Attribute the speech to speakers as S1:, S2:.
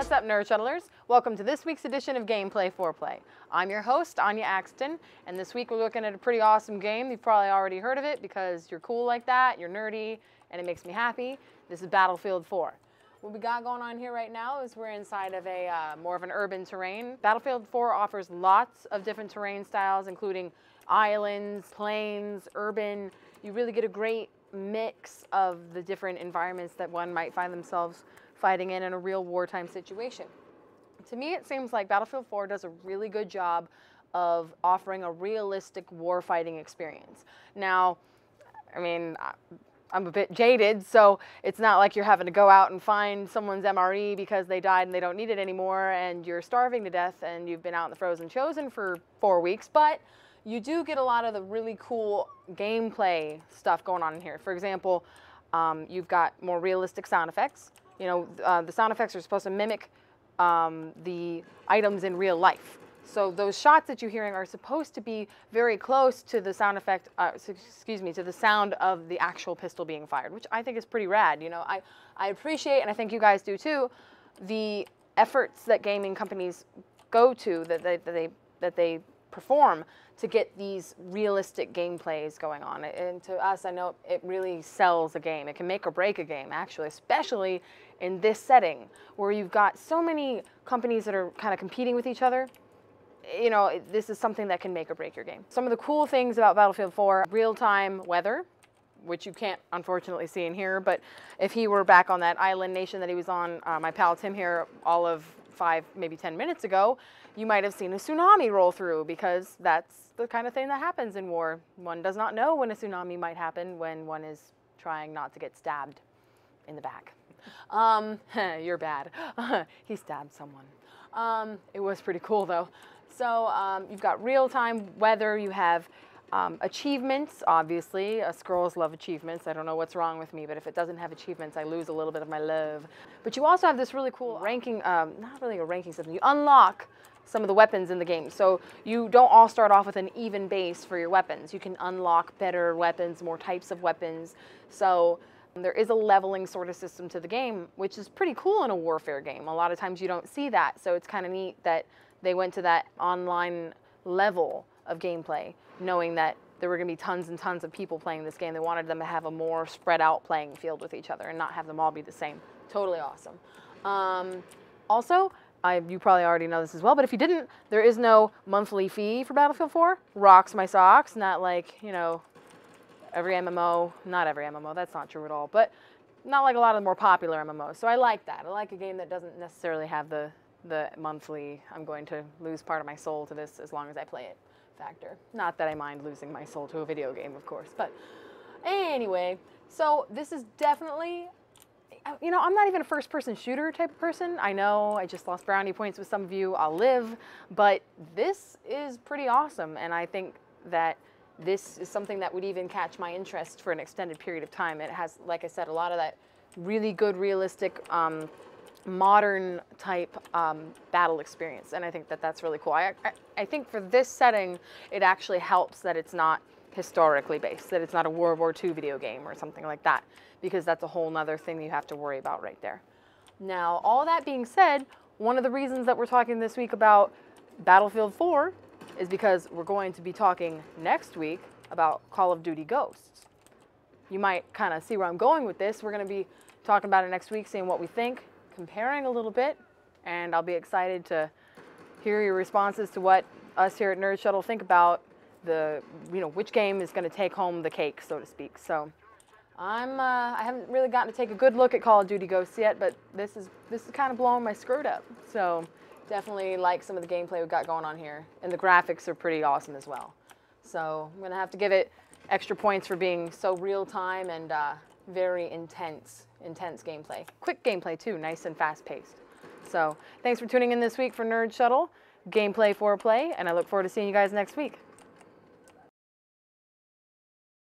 S1: What's up, Nerd Welcome to this week's edition of Gameplay Foreplay. I'm your host, Anya Axton, and this week we're looking at a pretty awesome game. You've probably already heard of it because you're cool like that, you're nerdy, and it makes me happy. This is Battlefield 4. What we got going on here right now is we're inside of a uh, more of an urban terrain. Battlefield 4 offers lots of different terrain styles, including islands, plains, urban. You really get a great mix of the different environments that one might find themselves fighting in in a real wartime situation. To me, it seems like Battlefield 4 does a really good job of offering a realistic war fighting experience. Now, I mean, I'm a bit jaded, so it's not like you're having to go out and find someone's MRE because they died and they don't need it anymore and you're starving to death and you've been out in the frozen chosen for four weeks, but you do get a lot of the really cool gameplay stuff going on in here. For example, um, you've got more realistic sound effects. You know, uh, the sound effects are supposed to mimic um, the items in real life. So those shots that you're hearing are supposed to be very close to the sound effect, uh, excuse me, to the sound of the actual pistol being fired, which I think is pretty rad. You know, I, I appreciate, and I think you guys do too, the efforts that gaming companies go to that they, that they, that they perform to get these realistic gameplays going on. And to us, I know it really sells a game. It can make or break a game, actually, especially in this setting where you've got so many companies that are kind of competing with each other. You know, this is something that can make or break your game. Some of the cool things about Battlefield 4 real time weather, which you can't unfortunately see in here, but if he were back on that island nation that he was on, uh, my pal Tim here, all of five, maybe 10 minutes ago, you might have seen a tsunami roll through because that's the kind of thing that happens in war. One does not know when a tsunami might happen when one is trying not to get stabbed in the back. Um, you're bad. he stabbed someone. Um, it was pretty cool though. So um, you've got real-time weather, you have um, achievements, obviously. Us uh, girls love achievements. I don't know what's wrong with me, but if it doesn't have achievements, I lose a little bit of my love. But you also have this really cool ranking, um, not really a ranking system, you unlock some of the weapons in the game. So you don't all start off with an even base for your weapons. You can unlock better weapons, more types of weapons. So um, there is a leveling sort of system to the game, which is pretty cool in a warfare game. A lot of times you don't see that. So it's kind of neat that they went to that online level of gameplay, knowing that there were going to be tons and tons of people playing this game. They wanted them to have a more spread out playing field with each other and not have them all be the same. Totally awesome. Um, also, I, you probably already know this as well, but if you didn't, there is no monthly fee for Battlefield 4. Rocks my socks, not like, you know, every MMO, not every MMO, that's not true at all, but not like a lot of the more popular MMOs. So I like that. I like a game that doesn't necessarily have the the monthly, I'm going to lose part of my soul to this as long as I play it factor. Not that I mind losing my soul to a video game, of course, but anyway, so this is definitely, uh, you know, I'm not even a first person shooter type of person. I know I just lost brownie points with some of you, I'll live, but this is pretty awesome, and I think that this is something that would even catch my interest for an extended period of time. It has, like I said, a lot of that really good realistic um, modern type um, battle experience. And I think that that's really cool. I, I, I, think for this setting, it actually helps that it's not historically based, that it's not a World War II video game or something like that, because that's a whole nother thing you have to worry about right there. Now, all that being said, one of the reasons that we're talking this week about Battlefield 4 is because we're going to be talking next week about Call of Duty Ghosts. You might kind of see where I'm going with this. We're going to be talking about it next week, seeing what we think, comparing a little bit, and I'll be excited to hear your responses to what us here at Nerd Shuttle think about the, you know, which game is going to take home the cake, so to speak. So I'm, uh, I haven't really gotten to take a good look at Call of Duty Ghosts yet, but this is, this is kind of blowing my skirt up. So definitely like some of the gameplay we've got going on here. And the graphics are pretty awesome as well. So I'm going to have to give it extra points for being so real time and uh, very intense, intense gameplay. Quick gameplay too, nice and fast paced. So thanks for tuning in this week for Nerd Shuttle, Gameplay play, and I look forward to seeing you guys next week.